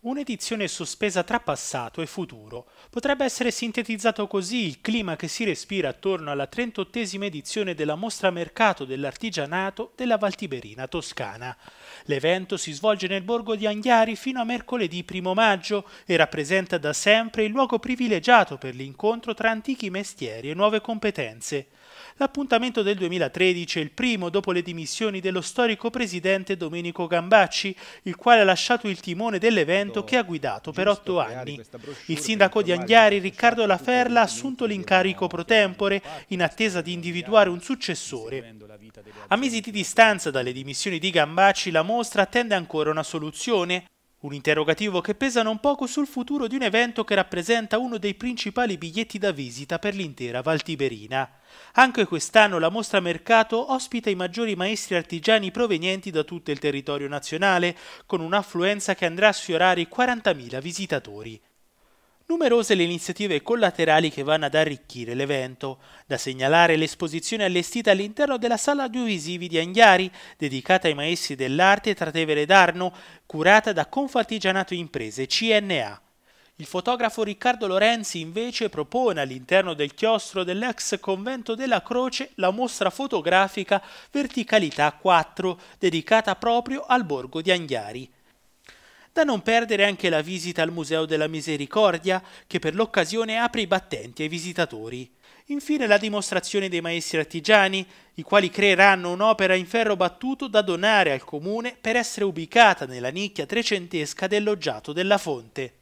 Un'edizione sospesa tra passato e futuro. Potrebbe essere sintetizzato così il clima che si respira attorno alla 38esima edizione della mostra mercato dell'artigianato della Valtiberina toscana. L'evento si svolge nel borgo di Anghiari fino a mercoledì 1 maggio e rappresenta da sempre il luogo privilegiato per l'incontro tra antichi mestieri e nuove competenze. L'appuntamento del 2013 è il primo dopo le dimissioni dello storico presidente Domenico Gambacci, il quale ha lasciato il timone dell'evento movimento che ha guidato per otto anni. Il sindaco di Anghiari, Riccardo Laferla, ha assunto l'incarico pro tempore in attesa di individuare un successore. A mesi di distanza dalle dimissioni di Gambacci, la mostra attende ancora una soluzione un interrogativo che pesa non poco sul futuro di un evento che rappresenta uno dei principali biglietti da visita per l'intera Valtiberina. Anche quest'anno la mostra mercato ospita i maggiori maestri artigiani provenienti da tutto il territorio nazionale, con un'affluenza che andrà a sfiorare i 40.000 visitatori. Numerose le iniziative collaterali che vanno ad arricchire l'evento, da segnalare l'esposizione allestita all'interno della sala audiovisivi di Anghiari, dedicata ai maestri dell'arte Tratevere d'Arno, curata da Confartigianato Imprese CNA. Il fotografo Riccardo Lorenzi invece propone all'interno del chiostro dell'ex convento della Croce la mostra fotografica Verticalità 4, dedicata proprio al borgo di Anghiari. Da non perdere anche la visita al Museo della Misericordia, che per l'occasione apre i battenti ai visitatori. Infine la dimostrazione dei maestri artigiani, i quali creeranno un'opera in ferro battuto da donare al comune per essere ubicata nella nicchia trecentesca del loggiato della fonte.